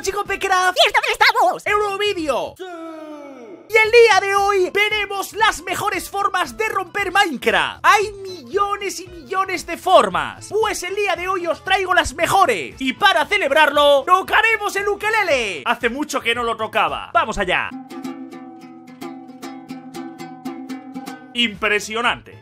chicos chicos, Pecraft ¡Y también estamos! ¡Eurovideo! vídeo? Y el día de hoy veremos las mejores formas de romper Minecraft Hay millones y millones de formas Pues el día de hoy os traigo las mejores Y para celebrarlo, tocaremos el ukelele Hace mucho que no lo tocaba ¡Vamos allá! impresionante.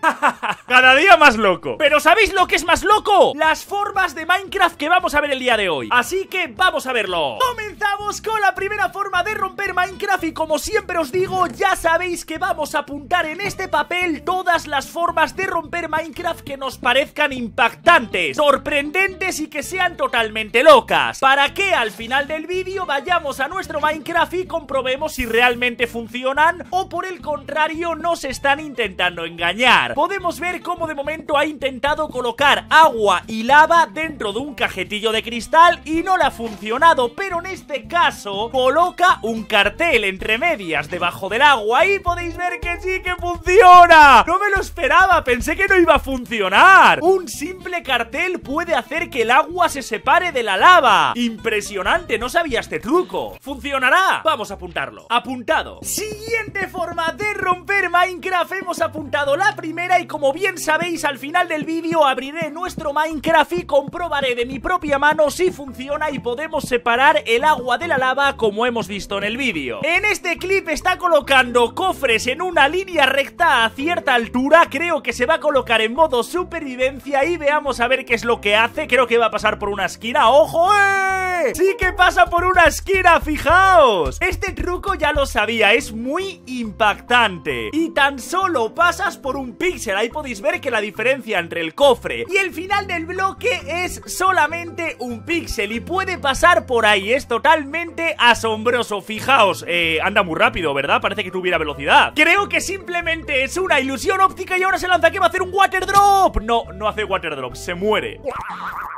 Cada día más loco. Pero ¿sabéis lo que es más loco? Las formas de Minecraft que vamos a ver el día de hoy. Así que vamos a verlo. Comenzamos con la primera forma de romper Minecraft y como siempre os digo, ya sabéis que vamos a apuntar en este papel todas las formas de romper Minecraft que nos parezcan impactantes, sorprendentes y que sean totalmente locas. Para que al final del vídeo vayamos a nuestro Minecraft y comprobemos si realmente funcionan o por el contrario nos están interesando intentando engañar. Podemos ver cómo de momento ha intentado colocar agua y lava dentro de un cajetillo de cristal y no le ha funcionado, pero en este caso coloca un cartel entre medias debajo del agua y podéis ver que sí que funciona. No me lo esperaba, pensé que no iba a funcionar. Un simple cartel puede hacer que el agua se separe de la lava. Impresionante, no sabía este truco. ¿Funcionará? Vamos a apuntarlo. Apuntado. Siguiente forma de romper Minecraft. Hemos apuntado la primera y como bien sabéis al final del vídeo abriré nuestro Minecraft y comprobaré de mi propia mano si funciona y podemos separar el agua de la lava como hemos visto en el vídeo. En este clip está colocando cofres en una línea recta a cierta altura, creo que se va a colocar en modo supervivencia y veamos a ver qué es lo que hace, creo que va a pasar por una esquina, ¡ojo! Eh. ¡Sí que pasa por una esquina, fijaos! Este truco ya lo sabía, es muy impactante y tan solo pasas por un píxel Ahí podéis ver que la diferencia entre el cofre y el final del bloque es solamente un píxel Y puede pasar por ahí, es totalmente asombroso Fijaos, eh, anda muy rápido, ¿verdad? Parece que tuviera velocidad Creo que simplemente es una ilusión óptica y ahora se lanza que va a hacer un water drop No, no hace water drop, se muere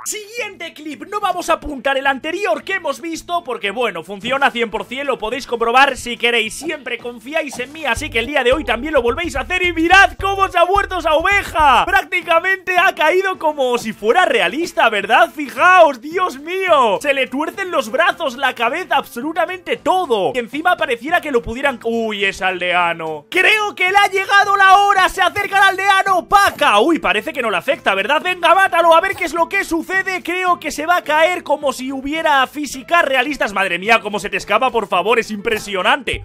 Siguiente clip, no vamos a apuntar el anterior que hemos visto porque bueno, funciona 100%, lo podéis comprobar si queréis Siempre confiáis en mí, así que el día de hoy también lo volvéis a hacer y mirad cómo se ha muerto esa oveja. Prácticamente ha caído como si fuera realista, ¿verdad? Fijaos, Dios mío. Se le tuercen los brazos, la cabeza, absolutamente todo. Y encima pareciera que lo pudieran... Uy, es aldeano. Creo que le ha llegado la hora. Se acerca el aldeano. Paca. Uy, parece que no le afecta, ¿verdad? Venga, mátalo. A ver qué es lo que sucede. Creo que se va a caer como si hubiera físicas realistas. Madre mía, cómo se te escapa, por favor. Es impresionante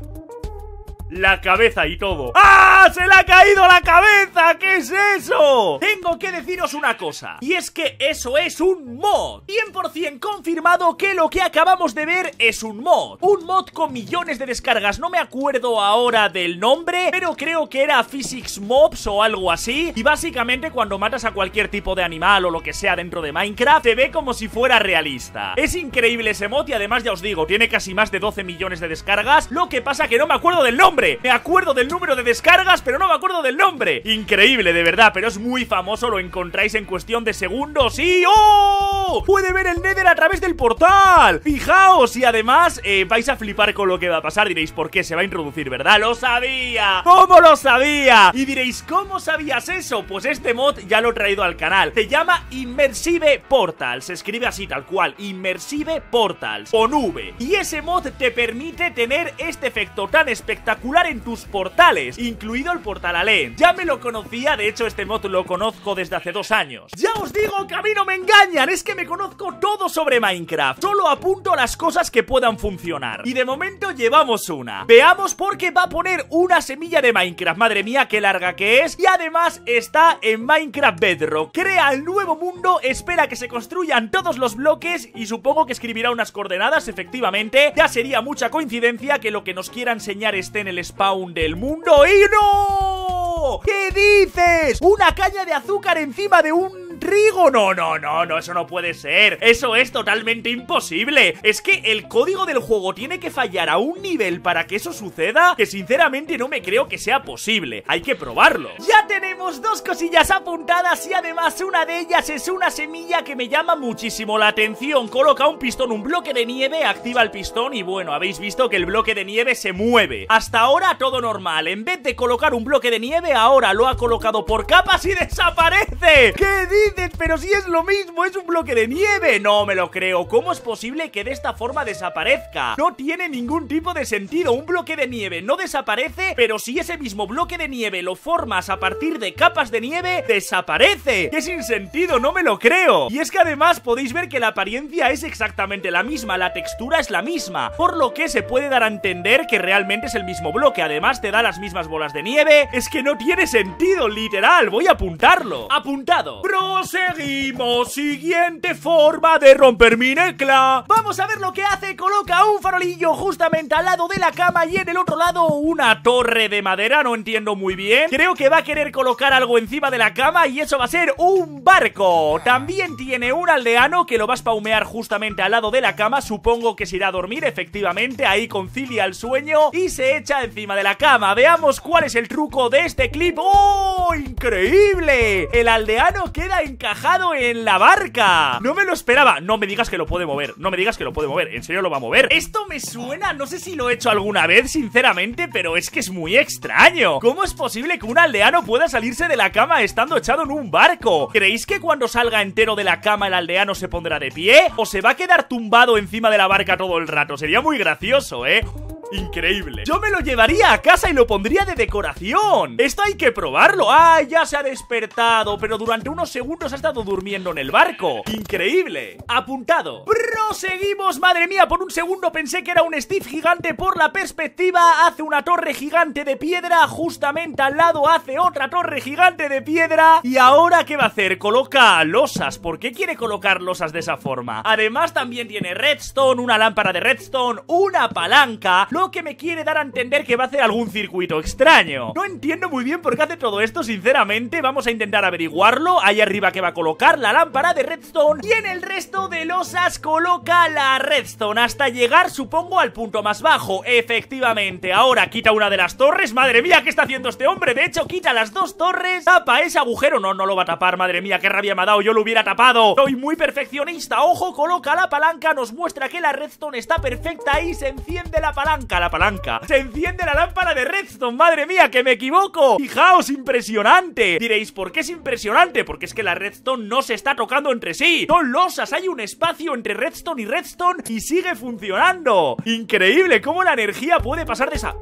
la cabeza y todo. ¡Ah! ¡Se le ha caído la cabeza! ¿Qué es eso? Tengo que deciros una cosa, y es que eso es un mod. 100% confirmado que lo que acabamos de ver es un mod. Un mod con millones de descargas, no me acuerdo ahora del nombre, pero creo que era Physics Mobs o algo así. Y básicamente cuando matas a cualquier tipo de animal o lo que sea dentro de Minecraft, te ve como si fuera realista. Es increíble ese mod y además ya os digo, tiene casi más de 12 millones de descargas, lo que pasa que no me acuerdo del nombre. Me acuerdo del número de descargas, pero no me acuerdo del nombre. Increíble, de verdad, pero es muy famoso. Lo encontráis en cuestión de segundos y ¡oh! Puede ver el Nether a través del portal. Fijaos, y además eh, vais a flipar con lo que va a pasar. Diréis, ¿por qué se va a introducir, verdad? ¡Lo sabía! ¿Cómo lo sabía? Y diréis, ¿cómo sabías eso? Pues este mod ya lo he traído al canal. Se llama Immersive Portals. Se escribe así, tal cual. Immersive Portals. O nube. Y ese mod te permite tener este efecto tan espectacular en tus portales, incluido el portal Alén. Ya me lo conocía, de hecho este mod lo conozco desde hace dos años. Ya os digo que a mí no me engañan, es que me conozco todo sobre Minecraft, solo apunto las cosas que puedan funcionar. Y de momento llevamos una. Veamos por qué va a poner una semilla de Minecraft, madre mía, qué larga que es. Y además está en Minecraft Bedrock. Crea el nuevo mundo, espera que se construyan todos los bloques y supongo que escribirá unas coordenadas, efectivamente. Ya sería mucha coincidencia que lo que nos quiera enseñar esté en el el spawn del mundo y no. ¿Qué dices? Una caña de azúcar encima de un Rigo. No, no, no, no, eso no puede ser. Eso es totalmente imposible. Es que el código del juego tiene que fallar a un nivel para que eso suceda que sinceramente no me creo que sea posible. Hay que probarlo. Ya tenemos dos cosillas apuntadas y además una de ellas es una semilla que me llama muchísimo la atención. Coloca un pistón, un bloque de nieve, activa el pistón y bueno, habéis visto que el bloque de nieve se mueve. Hasta ahora todo normal. En vez de colocar un bloque de nieve, ahora lo ha colocado por capas y desaparece. ¿Qué pero si es lo mismo, es un bloque de nieve No me lo creo, ¿cómo es posible que de esta forma desaparezca? No tiene ningún tipo de sentido, un bloque de nieve no desaparece Pero si ese mismo bloque de nieve lo formas a partir de capas de nieve, desaparece Es sin sentido, no me lo creo! Y es que además podéis ver que la apariencia es exactamente la misma, la textura es la misma Por lo que se puede dar a entender que realmente es el mismo bloque Además te da las mismas bolas de nieve Es que no tiene sentido, literal, voy a apuntarlo ¡Apuntado! ¡Bro! Seguimos, siguiente forma de romper mi necla. Vamos a ver lo que hace. Coloca un farolillo justamente al lado de la cama y en el otro lado una torre de madera. No entiendo muy bien. Creo que va a querer colocar algo encima de la cama y eso va a ser un barco. También tiene un aldeano que lo va a spaumear justamente al lado de la cama. Supongo que se irá a dormir, efectivamente. Ahí concilia el sueño y se echa encima de la cama. Veamos cuál es el truco de este clip. ¡Oh! ¡Increíble! El aldeano queda encajado en la barca No me lo esperaba No me digas que lo puede mover No me digas que lo puede mover En serio lo va a mover Esto me suena No sé si lo he hecho alguna vez, sinceramente Pero es que es muy extraño ¿Cómo es posible que un aldeano pueda salirse de la cama estando echado en un barco? ¿Creéis que cuando salga entero de la cama el aldeano se pondrá de pie? ¿O se va a quedar tumbado encima de la barca todo el rato? Sería muy gracioso, ¿eh? Increíble. Yo me lo llevaría a casa y lo pondría de decoración. Esto hay que probarlo. Ah, ya se ha despertado, pero durante unos segundos ha estado durmiendo en el barco. Increíble. Apuntado. Proseguimos, madre mía. Por un segundo pensé que era un Steve gigante por la perspectiva. Hace una torre gigante de piedra. Justamente al lado hace otra torre gigante de piedra. Y ahora, ¿qué va a hacer? Coloca losas. ¿Por qué quiere colocar losas de esa forma? Además, también tiene redstone, una lámpara de redstone, una palanca lo que me quiere dar a entender que va a hacer algún circuito extraño. No entiendo muy bien por qué hace todo esto, sinceramente. Vamos a intentar averiguarlo. Ahí arriba que va a colocar la lámpara de redstone y en el resto de losas coloca la redstone hasta llegar, supongo, al punto más bajo. Efectivamente, ahora quita una de las torres. Madre mía, ¿qué está haciendo este hombre? De hecho, quita las dos torres. Tapa ese agujero. No, no lo va a tapar, madre mía, qué rabia me ha dado. Yo lo hubiera tapado. Soy muy perfeccionista. Ojo, coloca la palanca. Nos muestra que la redstone está perfecta y se enciende la palanca Calapalanca. la palanca. Se enciende la lámpara de redstone, madre mía, que me equivoco. Fijaos, impresionante. Diréis, ¿por qué es impresionante? Porque es que la redstone no se está tocando entre sí. Son losas, hay un espacio entre redstone y redstone y sigue funcionando. Increíble cómo la energía puede pasar de esa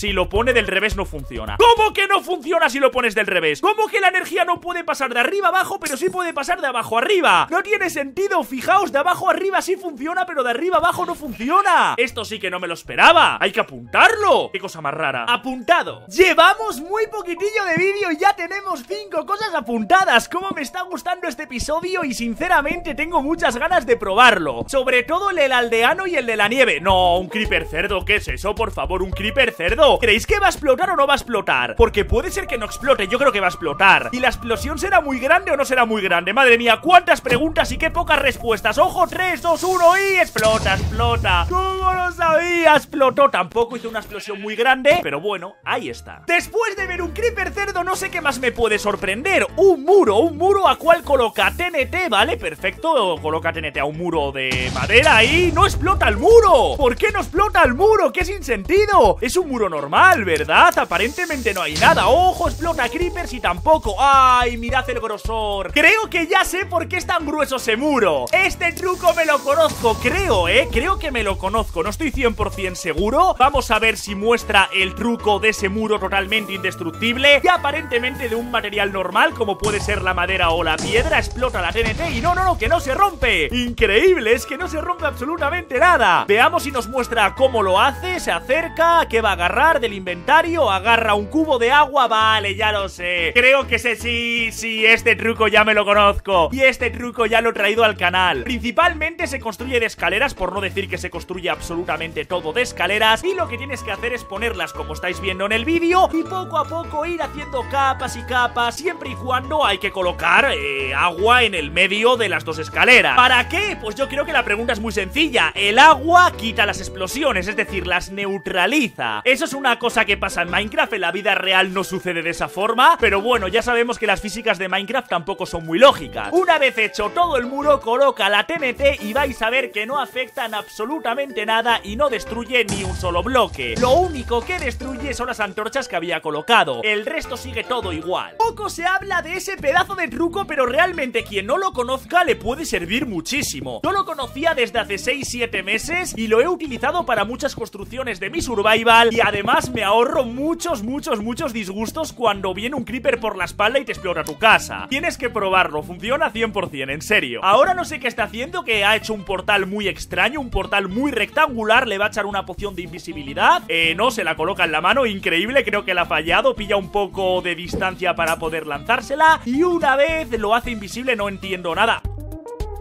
si lo pone del revés no funciona. ¿Cómo que no funciona si lo pones del revés? ¿Cómo que la energía no puede pasar de arriba abajo, pero sí puede pasar de abajo arriba? No tiene sentido, fijaos, de abajo arriba sí funciona, pero de arriba abajo no funciona. Esto sí que no me lo esperaba. Hay que apuntarlo. Qué cosa más rara. Apuntado. Llevamos muy poquitillo de vídeo y ya tenemos cinco cosas apuntadas. ¿Cómo me está gustando este episodio? Y sinceramente tengo muchas ganas de probarlo. Sobre todo el del aldeano y el de la nieve. No, un creeper cerdo, ¿qué es eso? Por favor, un creeper cerdo. ¿Creéis que va a explotar o no va a explotar? Porque puede ser que no explote, yo creo que va a explotar. ¿Y la explosión será muy grande o no será muy grande? Madre mía, cuántas preguntas y qué pocas respuestas. Ojo, 3, 2, 1 y explota, explota. ¿Cómo lo sabía? Explotó. Tampoco hizo una explosión muy grande, pero bueno, ahí está. Después de ver un creeper cerdo, no sé qué más me puede sorprender. Un muro, un muro a cual coloca TNT, ¿vale? Perfecto, coloca TNT a un muro de madera y no explota el muro. ¿Por qué no explota el muro? ¿Qué sin sentido? Es un muro normal normal, ¿verdad? Aparentemente no hay nada Ojo, explota creepers y tampoco ¡Ay, mirad el grosor! Creo que ya sé por qué es tan grueso ese muro Este truco me lo conozco, creo, ¿eh? Creo que me lo conozco No estoy 100% seguro Vamos a ver si muestra el truco de ese muro totalmente indestructible Y aparentemente de un material normal Como puede ser la madera o la piedra Explota la TNT y no, no, no, que no se rompe Increíble, es que no se rompe absolutamente nada Veamos si nos muestra cómo lo hace Se acerca, que va a agarrar del inventario, agarra un cubo de agua, vale, ya lo sé. Creo que sé, sí, sí, este truco ya me lo conozco. Y este truco ya lo he traído al canal. Principalmente se construye de escaleras, por no decir que se construye absolutamente todo de escaleras. Y lo que tienes que hacer es ponerlas como estáis viendo en el vídeo y poco a poco ir haciendo capas y capas, siempre y cuando hay que colocar eh, agua en el medio de las dos escaleras. ¿Para qué? Pues yo creo que la pregunta es muy sencilla. El agua quita las explosiones, es decir, las neutraliza. Eso es un una cosa que pasa en Minecraft, en la vida real no sucede de esa forma, pero bueno, ya sabemos que las físicas de Minecraft tampoco son muy lógicas. Una vez hecho todo el muro, coloca la TNT y vais a ver que no afectan absolutamente nada y no destruye ni un solo bloque. Lo único que destruye son las antorchas que había colocado. El resto sigue todo igual. Poco se habla de ese pedazo de truco, pero realmente quien no lo conozca le puede servir muchísimo. Yo lo conocía desde hace 6-7 meses y lo he utilizado para muchas construcciones de mi survival y además además me ahorro muchos, muchos, muchos disgustos cuando viene un creeper por la espalda y te explora tu casa. Tienes que probarlo, funciona 100%, en serio. Ahora no sé qué está haciendo, que ha hecho un portal muy extraño, un portal muy rectangular, le va a echar una poción de invisibilidad. Eh, no, se la coloca en la mano, increíble, creo que la ha fallado, pilla un poco de distancia para poder lanzársela y una vez lo hace invisible, no entiendo nada.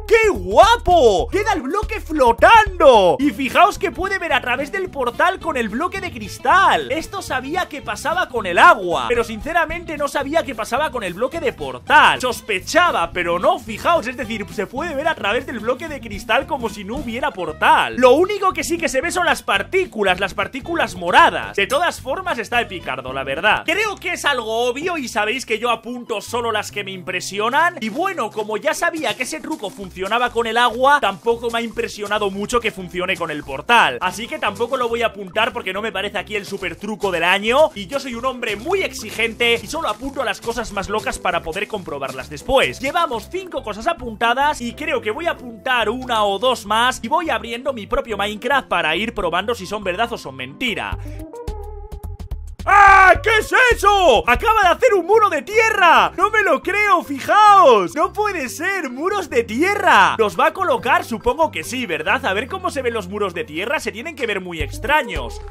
¡Qué guapo! ¡Queda el bloque flotando! Y fijaos que puede ver a través del portal con el bloque de cristal. Esto sabía que pasaba con el agua, pero sinceramente no sabía que pasaba con el bloque de portal. Sospechaba, pero no, fijaos, es decir, se puede ver a través del bloque de cristal como si no hubiera portal. Lo único que sí que se ve son las partículas, las partículas moradas. De todas formas está el picardo, la verdad. Creo que es algo obvio y sabéis que yo apunto solo las que me impresionan. Y bueno, como ya sabía que ese truco funcionaba, funcionaba con el agua, tampoco me ha impresionado mucho que funcione con el portal. Así que tampoco lo voy a apuntar porque no me parece aquí el super truco del año. Y yo soy un hombre muy exigente y solo apunto a las cosas más locas para poder comprobarlas después. Llevamos 5 cosas apuntadas y creo que voy a apuntar una o dos más y voy abriendo mi propio Minecraft para ir probando si son verdad o son mentira. ¡Ah! ¿Qué es eso? ¡Acaba de hacer un muro de tierra! ¡No me lo creo! ¡Fijaos! ¡No puede ser! ¡Muros de tierra! ¿Los va a colocar? Supongo que sí, ¿verdad? A ver cómo se ven los muros de tierra Se tienen que ver muy extraños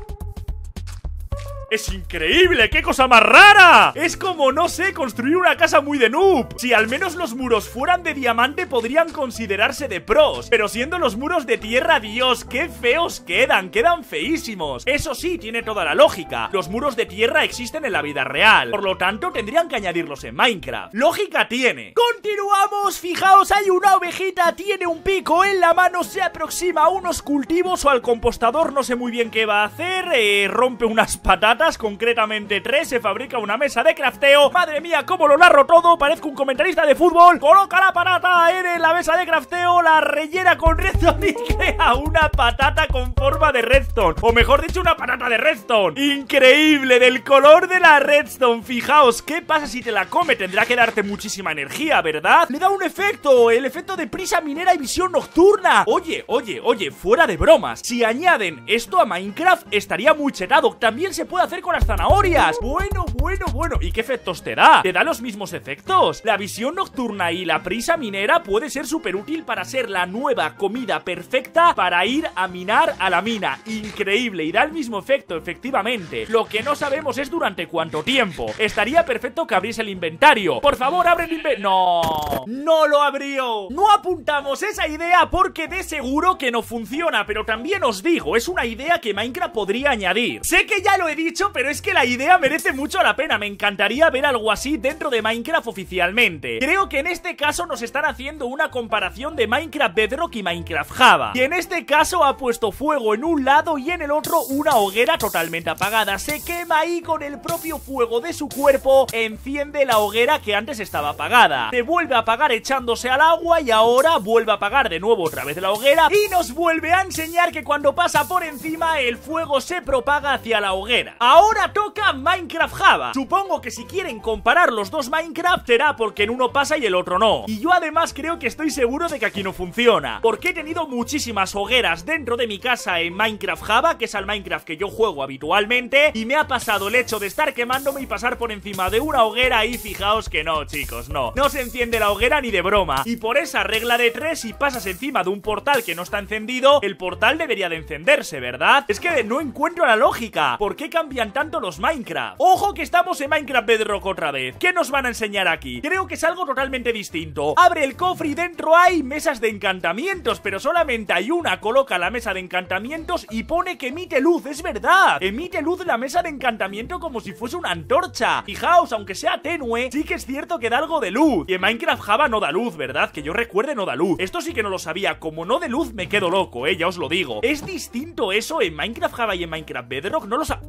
¡Es increíble! ¡Qué cosa más rara! Es como, no sé, construir una casa muy de noob. Si al menos los muros fueran de diamante podrían considerarse de pros. Pero siendo los muros de tierra, Dios, qué feos quedan. Quedan feísimos. Eso sí, tiene toda la lógica. Los muros de tierra existen en la vida real. Por lo tanto, tendrían que añadirlos en Minecraft. Lógica tiene. Continuamos. Fijaos, hay una ovejita, tiene un pico en la mano, se aproxima a unos cultivos o al compostador, no sé muy bien qué va a hacer. Eh, rompe unas patatas concretamente tres, se fabrica una mesa de crafteo. Madre mía, cómo lo narro todo, parezco un comentarista de fútbol. Coloca la patata en la mesa de crafteo, la rellena con redstone y crea una patata con forma de redstone. O mejor dicho, una patata de redstone. Increíble, del color de la redstone. Fijaos, ¿qué pasa si te la come? Tendrá que darte muchísima energía, ¿verdad? Le da un efecto, el efecto de prisa minera y visión nocturna. Oye, oye, oye, fuera de bromas. Si añaden esto a Minecraft, estaría muy chetado. También se puede hacer con las zanahorias? Bueno, bueno, bueno. ¿Y qué efectos te da? Te da los mismos efectos. La visión nocturna y la prisa minera puede ser súper útil para ser la nueva comida perfecta para ir a minar a la mina. Increíble. Y da el mismo efecto, efectivamente. Lo que no sabemos es durante cuánto tiempo. Estaría perfecto que abriese el inventario. Por favor, abre el inventario. No. No lo abrió. No apuntamos esa idea porque de seguro que no funciona. Pero también os digo, es una idea que Minecraft podría añadir. Sé que ya lo he dicho pero es que la idea merece mucho la pena. Me encantaría ver algo así dentro de Minecraft oficialmente. Creo que en este caso nos están haciendo una comparación de Minecraft Bedrock y Minecraft Java. Y en este caso ha puesto fuego en un lado y en el otro una hoguera totalmente apagada. Se quema y con el propio fuego de su cuerpo enciende la hoguera que antes estaba apagada. Se vuelve a apagar echándose al agua y ahora vuelve a apagar de nuevo otra vez la hoguera y nos vuelve a enseñar que cuando pasa por encima el fuego se propaga hacia la hoguera. Ahora toca Minecraft Java. Supongo que si quieren comparar los dos Minecraft será porque en uno pasa y el otro no. Y yo además creo que estoy seguro de que aquí no funciona. Porque he tenido muchísimas hogueras dentro de mi casa en Minecraft Java, que es al Minecraft que yo juego habitualmente, y me ha pasado el hecho de estar quemándome y pasar por encima de una hoguera y fijaos que no, chicos, no. No se enciende la hoguera ni de broma. Y por esa regla de tres, si pasas encima de un portal que no está encendido, el portal debería de encenderse, ¿verdad? Es que no encuentro la lógica. ¿Por qué cambiar tanto los Minecraft. ¡Ojo que estamos en Minecraft Bedrock otra vez! ¿Qué nos van a enseñar aquí? Creo que es algo totalmente distinto. Abre el cofre y dentro hay mesas de encantamientos, pero solamente hay una. Coloca la mesa de encantamientos y pone que emite luz. ¡Es verdad! Emite luz la mesa de encantamiento como si fuese una antorcha. Fijaos, aunque sea tenue, sí que es cierto que da algo de luz. Y en Minecraft Java no da luz, ¿verdad? Que yo recuerde no da luz. Esto sí que no lo sabía. Como no de luz me quedo loco, eh, ya os lo digo. ¿Es distinto eso en Minecraft Java y en Minecraft Bedrock? No lo sabía.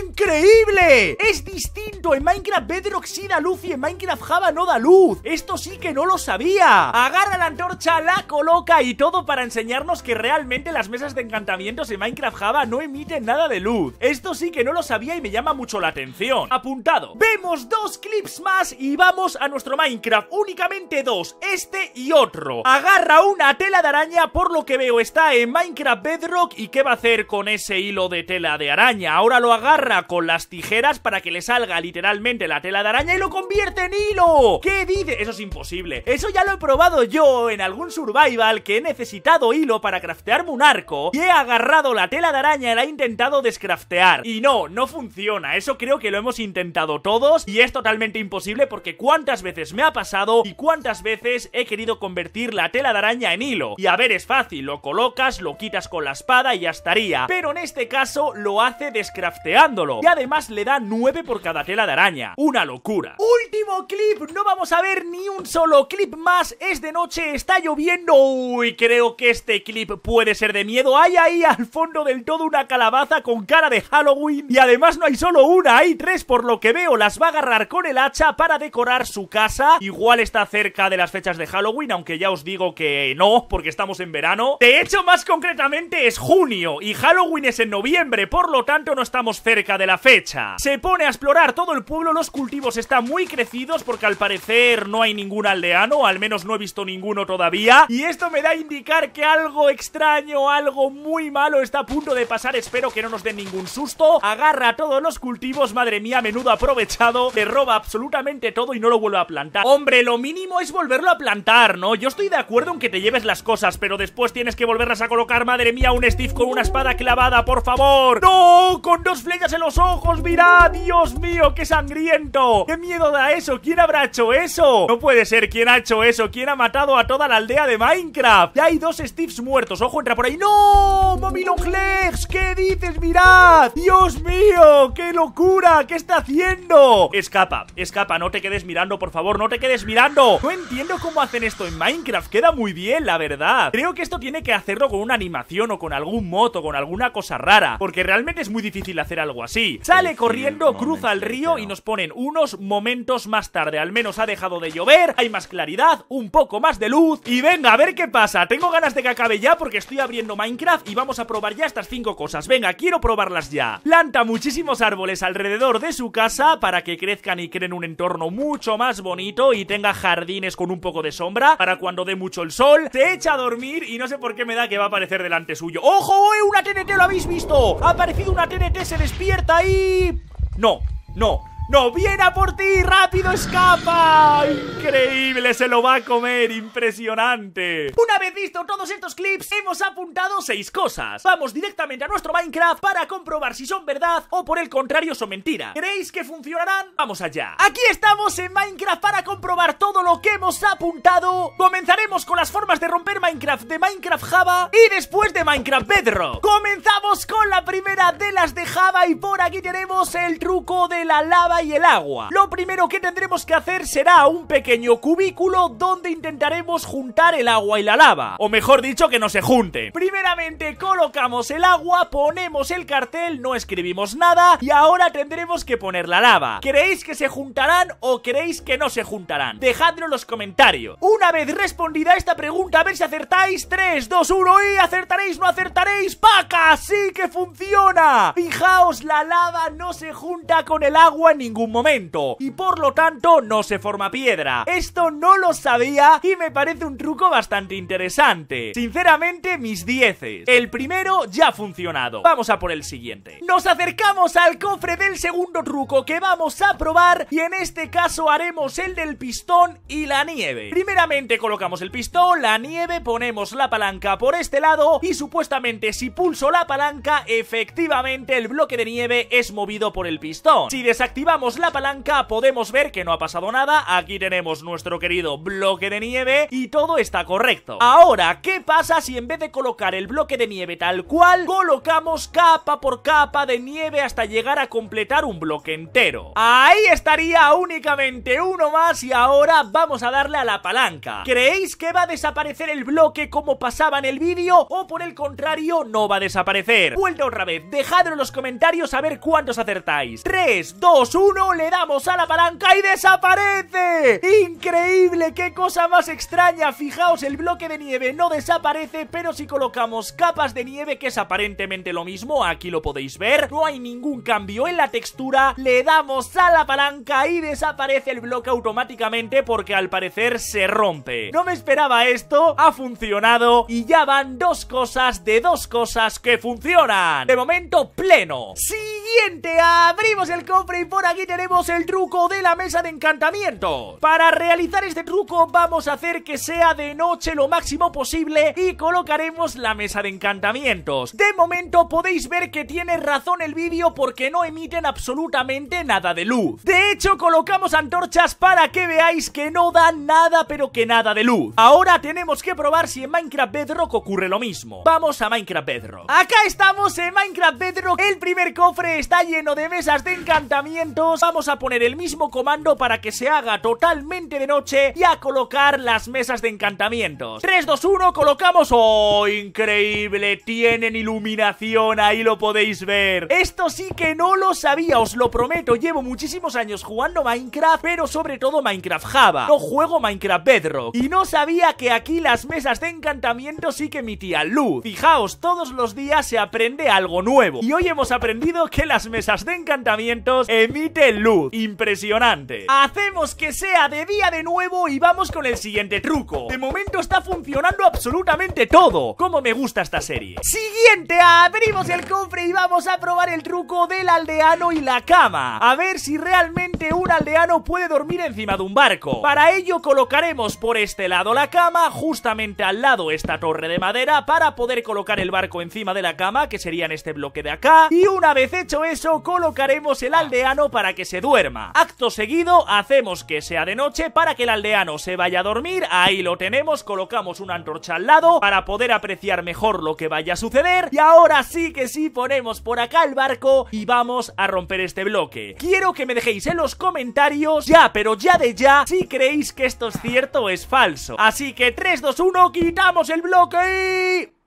¡Increíble! ¡Es distinto! En Minecraft Bedrock sí da luz y en Minecraft Java no da luz. Esto sí que no lo sabía. Agarra la antorcha, la coloca y todo para enseñarnos que realmente las mesas de encantamientos en Minecraft Java no emiten nada de luz. Esto sí que no lo sabía y me llama mucho la atención. Apuntado. Vemos dos clips más y vamos a nuestro Minecraft. Únicamente dos, este y otro. Agarra una tela de araña, por lo que veo está en Minecraft Bedrock y qué va a hacer con ese hilo de tela de araña. Ahora lo agarra con las tijeras para que le salga literalmente la tela de araña y lo convierte en hilo. ¿Qué dice? Eso es imposible. Eso ya lo he probado yo en algún survival que he necesitado hilo para craftearme un arco y he agarrado la tela de araña y la he intentado descraftear. Y no, no funciona. Eso creo que lo hemos intentado todos y es totalmente imposible porque cuántas veces me ha pasado y cuántas veces he querido convertir la tela de araña en hilo. Y a ver, es fácil, lo colocas, lo quitas con la espada y ya estaría. Pero en este caso lo hace descraftear y además le da 9 por cada tela de araña. Una locura. Último clip, no vamos a ver ni un solo clip más. Es de noche, está lloviendo. Uy, creo que este clip puede ser de miedo. Hay ahí al fondo del todo una calabaza con cara de Halloween. Y además no hay solo una, hay tres por lo que veo. Las va a agarrar con el hacha para decorar su casa. Igual está cerca de las fechas de Halloween, aunque ya os digo que no, porque estamos en verano. De hecho, más concretamente es junio y Halloween es en noviembre, por lo tanto no estamos cerca cerca de la fecha. Se pone a explorar todo el pueblo, los cultivos están muy crecidos porque al parecer no hay ningún aldeano, al menos no he visto ninguno todavía, y esto me da a indicar que algo extraño, algo muy malo está a punto de pasar, espero que no nos den ningún susto, agarra todos los cultivos, madre mía, menudo aprovechado, Te roba absolutamente todo y no lo vuelve a plantar. Hombre, lo mínimo es volverlo a plantar, ¿no? Yo estoy de acuerdo en que te lleves las cosas, pero después tienes que volverlas a colocar, madre mía, un Steve con una espada clavada, por favor. ¡No! Con dos flechas estrellas los ojos! ¡Mirad! ¡Dios mío, qué sangriento! ¡Qué miedo da eso! ¿Quién habrá hecho eso? No puede ser. ¿Quién ha hecho eso? ¿Quién ha matado a toda la aldea de Minecraft? Ya hay dos Steves muertos. ¡Ojo, entra por ahí! ¡No! ¡Momilonglex! ¿Qué dices? ¡Mirad! ¡Dios mío! ¡Qué locura! ¿Qué está haciendo? Escapa, escapa. No te quedes mirando, por favor. No te quedes mirando. No entiendo cómo hacen esto en Minecraft. Queda muy bien, la verdad. Creo que esto tiene que hacerlo con una animación o con algún moto, con alguna cosa rara. Porque realmente es muy difícil hacer algo algo así. Sale corriendo, cruza el río y nos ponen unos momentos más tarde. Al menos ha dejado de llover, hay más claridad, un poco más de luz. Y venga, a ver qué pasa. Tengo ganas de que acabe ya porque estoy abriendo Minecraft y vamos a probar ya estas cinco cosas. Venga, quiero probarlas ya. Planta muchísimos árboles alrededor de su casa para que crezcan y creen un entorno mucho más bonito y tenga jardines con un poco de sombra para cuando dé mucho el sol. Se echa a dormir y no sé por qué me da que va a aparecer delante suyo. ¡Ojo! ¡Eh, ¡Una TNT! ¿Lo habéis visto? Ha aparecido una TNT, se despierta y... No, no, ¡No viene a por ti! ¡Rápido escapa! ¡Increíble! Se lo va a comer. ¡Impresionante! Una vez visto todos estos clips, hemos apuntado seis cosas. Vamos directamente a nuestro Minecraft para comprobar si son verdad o por el contrario son mentira. ¿Creéis que funcionarán? Vamos allá. Aquí estamos en Minecraft para comprobar todo lo que hemos apuntado. Comenzaremos con las formas de romper Minecraft de Minecraft Java y después de Minecraft Bedrock. Comenzamos con la primera de las de Java y por aquí tenemos el truco de la lava y el agua. Lo primero que tendremos que hacer será un pequeño cubículo donde intentaremos juntar el agua y la lava, o mejor dicho que no se junte. Primeramente colocamos el agua, ponemos el cartel, no escribimos nada y ahora tendremos que poner la lava. ¿Creéis que se juntarán o creéis que no se juntarán? Dejadlo en los comentarios. Una vez respondida esta pregunta, a ver si acertáis 3, 2, 1 y acertaréis, no acertaréis, ¡paca! ¡Sí que funciona! Fijaos, la lava no se junta con el agua ni ningún momento y por lo tanto no se forma piedra. Esto no lo sabía y me parece un truco bastante interesante. Sinceramente, mis dieces. El primero ya ha funcionado. Vamos a por el siguiente. Nos acercamos al cofre del segundo truco que vamos a probar y en este caso haremos el del pistón y la nieve. Primeramente colocamos el pistón, la nieve, ponemos la palanca por este lado y supuestamente si pulso la palanca efectivamente el bloque de nieve es movido por el pistón. Si desactivamos la palanca podemos ver que no ha pasado nada, aquí tenemos nuestro querido bloque de nieve y todo está correcto. Ahora, ¿qué pasa si en vez de colocar el bloque de nieve tal cual, colocamos capa por capa de nieve hasta llegar a completar un bloque entero? Ahí estaría únicamente uno más y ahora vamos a darle a la palanca. ¿Creéis que va a desaparecer el bloque como pasaba en el vídeo o por el contrario no va a desaparecer? Vuelta otra vez, dejadlo en los comentarios a ver cuántos acertáis. 3, 2, 1 le damos a la palanca y desaparece. Increíble, qué cosa más extraña. Fijaos, el bloque de nieve no desaparece, pero si colocamos capas de nieve, que es aparentemente lo mismo, aquí lo podéis ver, no hay ningún cambio en la textura, le damos a la palanca y desaparece el bloque automáticamente porque al parecer se rompe. No me esperaba esto, ha funcionado y ya van dos cosas de dos cosas que funcionan. De momento pleno. Siguiente, abrimos el cofre y por aquí tenemos el truco de la mesa de encantamiento. Para realizar este truco vamos a hacer que sea de noche lo máximo posible y colocaremos la mesa de encantamientos. De momento podéis ver que tiene razón el vídeo porque no emiten absolutamente nada de luz. De hecho colocamos antorchas para que veáis que no dan nada pero que nada de luz. Ahora tenemos que probar si en Minecraft Bedrock ocurre lo mismo. Vamos a Minecraft Bedrock. Acá estamos en Minecraft Bedrock. El primer cofre está lleno de mesas de encantamiento vamos a poner el mismo comando para que se haga totalmente de noche y a colocar las mesas de encantamientos. 3, 2, 1, colocamos... ¡Oh, increíble! Tienen iluminación, ahí lo podéis ver. Esto sí que no lo sabía, os lo prometo. Llevo muchísimos años jugando Minecraft, pero sobre todo Minecraft Java. No juego Minecraft Bedrock. Y no sabía que aquí las mesas de encantamiento sí que emitían luz. Fijaos, todos los días se aprende algo nuevo. Y hoy hemos aprendido que las mesas de encantamientos emiten luz. Impresionante. Hacemos que sea de día de nuevo y vamos con el siguiente truco. De momento está funcionando absolutamente todo. Como me gusta esta serie. Siguiente, abrimos el cofre y vamos a probar el truco del aldeano y la cama. A ver si realmente un aldeano puede dormir encima de un barco. Para ello colocaremos por este lado la cama, justamente al lado esta torre de madera para poder colocar el barco encima de la cama, que sería en este bloque de acá. Y una vez hecho eso, colocaremos el aldeano para que se duerma. Acto seguido, hacemos que sea de noche para que el aldeano se vaya a dormir. Ahí lo tenemos, colocamos una antorcha al lado para poder apreciar mejor lo que vaya a suceder. Y ahora sí que sí, ponemos por acá el barco y vamos a romper este bloque. Quiero que me dejéis en los comentarios, ya, pero ya de ya, si creéis que esto es cierto o es falso. Así que 3, 2, 1, quitamos el bloque y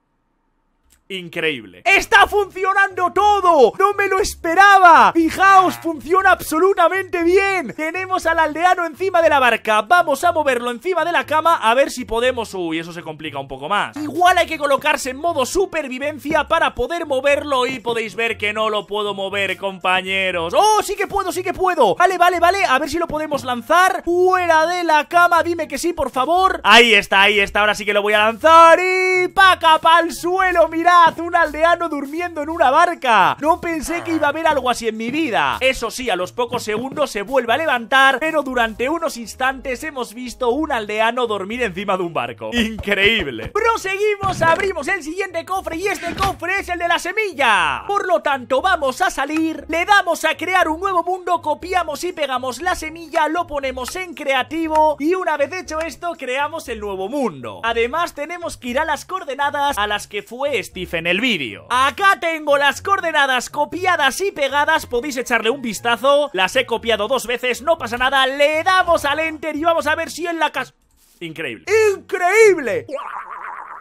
increíble. ¡Está funcionando todo! ¡No me lo esperaba! Fijaos, ah. funciona absolutamente bien. Tenemos al aldeano encima de la barca. Vamos a moverlo encima de la cama a ver si podemos... Uy, eso se complica un poco más. Igual hay que colocarse en modo supervivencia para poder moverlo y podéis ver que no lo puedo mover, compañeros. ¡Oh, sí que puedo, sí que puedo! Vale, vale, vale. A ver si lo podemos lanzar fuera de la cama. Dime que sí, por favor. Ahí está, ahí está. Ahora sí que lo voy a lanzar y... ¡Paca al suelo! ¡Mirad! ¡Un aldeano durmiendo en una barca! No pensé que iba a haber algo así en mi vida. Eso sí, a los pocos segundos se vuelve a levantar, pero durante unos instantes hemos visto un aldeano dormir encima de un barco. ¡Increíble! Proseguimos, abrimos el siguiente cofre y este cofre es el de la semilla. Por lo tanto, vamos a salir, le damos a crear un nuevo mundo, copiamos y pegamos la semilla, lo ponemos en creativo y una vez hecho esto, creamos el nuevo mundo. Además, tenemos que ir a las coordenadas a las que fue Steve en el vídeo. Acá tengo las coordenadas copiadas y pegadas, podéis echarle un vistazo. Las he copiado dos veces, no pasa nada, le damos al enter y vamos a ver si en la casa... Increíble. ¡Increíble!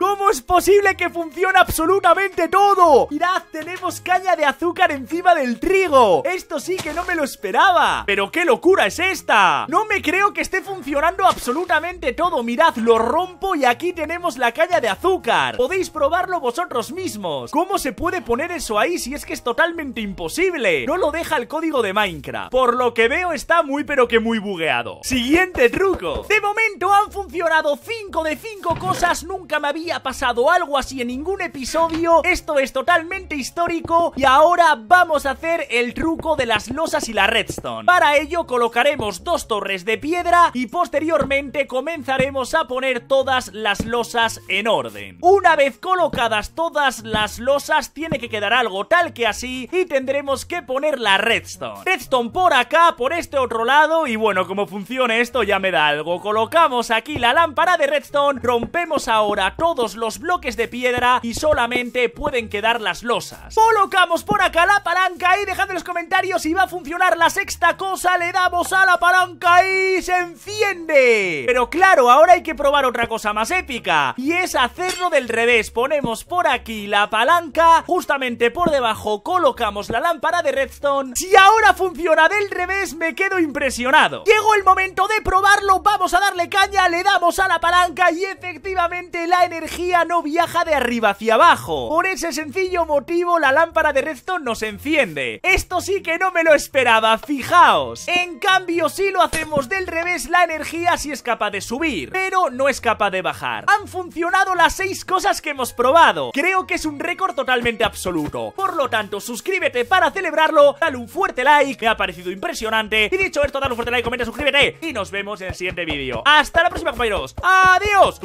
¿Cómo es posible que funcione absolutamente todo? Mirad, tenemos caña de azúcar encima del trigo Esto sí que no me lo esperaba Pero qué locura es esta No me creo que esté funcionando absolutamente todo Mirad, lo rompo y aquí tenemos la caña de azúcar Podéis probarlo vosotros mismos ¿Cómo se puede poner eso ahí si es que es totalmente imposible? No lo deja el código de Minecraft Por lo que veo está muy pero que muy bugueado Siguiente truco De momento han funcionado 5 de 5 cosas Nunca me había ha pasado algo así en ningún episodio Esto es totalmente histórico Y ahora vamos a hacer el truco de las losas y la redstone Para ello colocaremos dos torres de piedra Y posteriormente comenzaremos a poner todas las losas en orden Una vez colocadas todas las losas Tiene que quedar algo tal que así Y tendremos que poner la redstone Redstone por acá, por este otro lado Y bueno, como funcione esto ya me da algo Colocamos aquí la lámpara de redstone Rompemos ahora todo los bloques de piedra y solamente pueden quedar las losas. Colocamos por acá la palanca y dejad en los comentarios si va a funcionar la sexta cosa, le damos a la palanca y se enciende. Pero claro, ahora hay que probar otra cosa más épica y es hacerlo del revés. Ponemos por aquí la palanca, justamente por debajo colocamos la lámpara de redstone. Si ahora funciona del revés me quedo impresionado. Llegó el momento de probarlo, vamos a darle caña, le damos a la palanca y efectivamente la energía no viaja de arriba hacia abajo. Por ese sencillo motivo, la lámpara de redstone no se enciende. Esto sí que no me lo esperaba, fijaos. En cambio, si lo hacemos del revés, la energía sí es capaz de subir, pero no es capaz de bajar. Han funcionado las seis cosas que hemos probado. Creo que es un récord totalmente absoluto. Por lo tanto, suscríbete para celebrarlo, dale un fuerte like, me ha parecido impresionante. Y dicho esto, dale un fuerte like, comenta, suscríbete y nos vemos en el siguiente vídeo. Hasta la próxima, compañeros. Adiós.